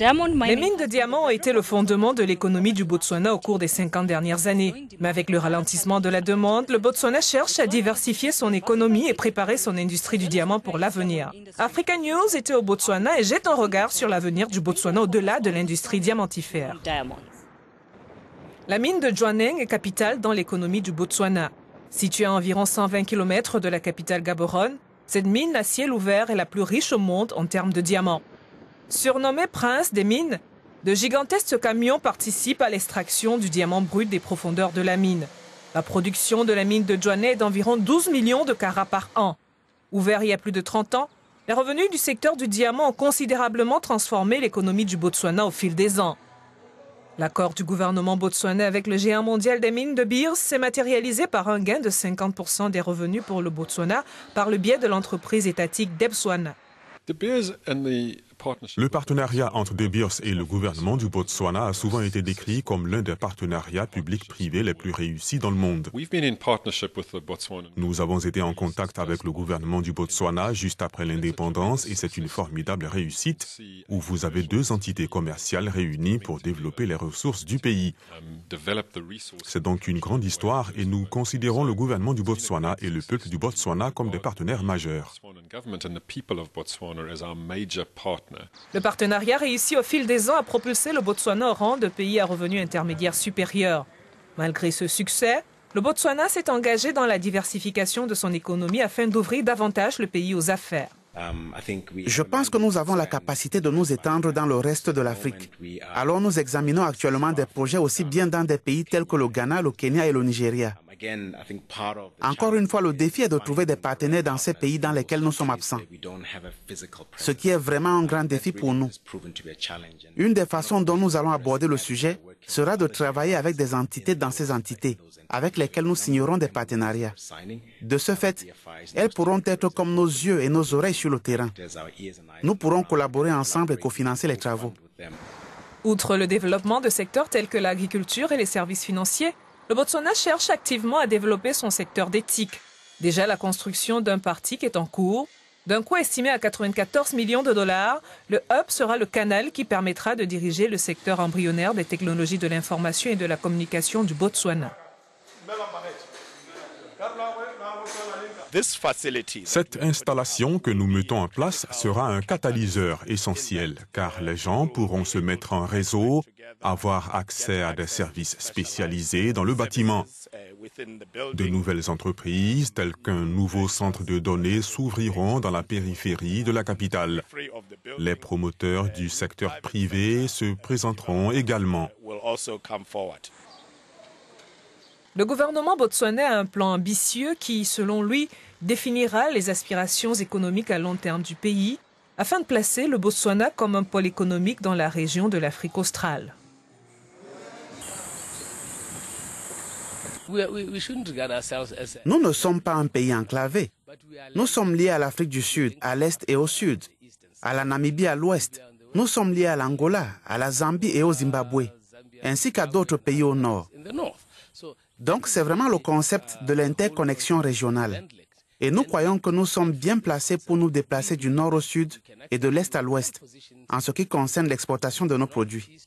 Les mines de diamants ont été le fondement de l'économie du Botswana au cours des 50 dernières années. Mais avec le ralentissement de la demande, le Botswana cherche à diversifier son économie et préparer son industrie du diamant pour l'avenir. Africa News était au Botswana et jette un regard sur l'avenir du Botswana au-delà de l'industrie diamantifère. La mine de Juaneng est capitale dans l'économie du Botswana. Située à environ 120 km de la capitale Gaborone, cette mine à ciel ouvert est la plus riche au monde en termes de diamants. Surnommé prince des mines, de gigantesques camions participent à l'extraction du diamant brut des profondeurs de la mine. La production de la mine de Joane est d'environ 12 millions de carats par an. Ouvert il y a plus de 30 ans, les revenus du secteur du diamant ont considérablement transformé l'économie du Botswana au fil des ans. L'accord du gouvernement botswanais avec le géant mondial des mines de Beers s'est matérialisé par un gain de 50% des revenus pour le Botswana par le biais de l'entreprise étatique Debswana. Le partenariat entre De Beers et le gouvernement du Botswana a souvent été décrit comme l'un des partenariats publics-privés les plus réussis dans le monde. Nous avons été en contact avec le gouvernement du Botswana juste après l'indépendance et c'est une formidable réussite où vous avez deux entités commerciales réunies pour développer les ressources du pays. Um, c'est donc une grande histoire et nous considérons le gouvernement du Botswana et le peuple du Botswana comme des partenaires majeurs. Le partenariat réussit au fil des ans à propulser le Botswana au rang de pays à revenus intermédiaires supérieurs. Malgré ce succès, le Botswana s'est engagé dans la diversification de son économie afin d'ouvrir davantage le pays aux affaires. Je pense que nous avons la capacité de nous étendre dans le reste de l'Afrique. Alors nous examinons actuellement des projets aussi bien dans des pays tels que le Ghana, le Kenya et le Nigeria. Encore une fois, le défi est de trouver des partenaires dans ces pays dans lesquels nous sommes absents, ce qui est vraiment un grand défi pour nous. Une des façons dont nous allons aborder le sujet sera de travailler avec des entités dans ces entités, avec lesquelles nous signerons des partenariats. De ce fait, elles pourront être comme nos yeux et nos oreilles sur le terrain. Nous pourrons collaborer ensemble et cofinancer les travaux. Outre le développement de secteurs tels que l'agriculture et les services financiers, le Botswana cherche activement à développer son secteur d'éthique. Déjà, la construction d'un parti est en cours. D'un coût estimé à 94 millions de dollars, le hub sera le canal qui permettra de diriger le secteur embryonnaire des technologies de l'information et de la communication du Botswana. Cette installation que nous mettons en place sera un catalyseur essentiel car les gens pourront se mettre en réseau, avoir accès à des services spécialisés dans le bâtiment. De nouvelles entreprises telles qu'un nouveau centre de données s'ouvriront dans la périphérie de la capitale. Les promoteurs du secteur privé se présenteront également. Le gouvernement botswanais a un plan ambitieux qui, selon lui, définira les aspirations économiques à long terme du pays afin de placer le Botswana comme un pôle économique dans la région de l'Afrique australe. Nous ne sommes pas un pays enclavé. Nous sommes liés à l'Afrique du Sud, à l'Est et au Sud, à la Namibie à l'Ouest. Nous sommes liés à l'Angola, à la Zambie et au Zimbabwe, ainsi qu'à d'autres pays au Nord. Donc c'est vraiment le concept de l'interconnexion régionale. Et nous croyons que nous sommes bien placés pour nous déplacer du nord au sud et de l'est à l'ouest en ce qui concerne l'exportation de nos produits.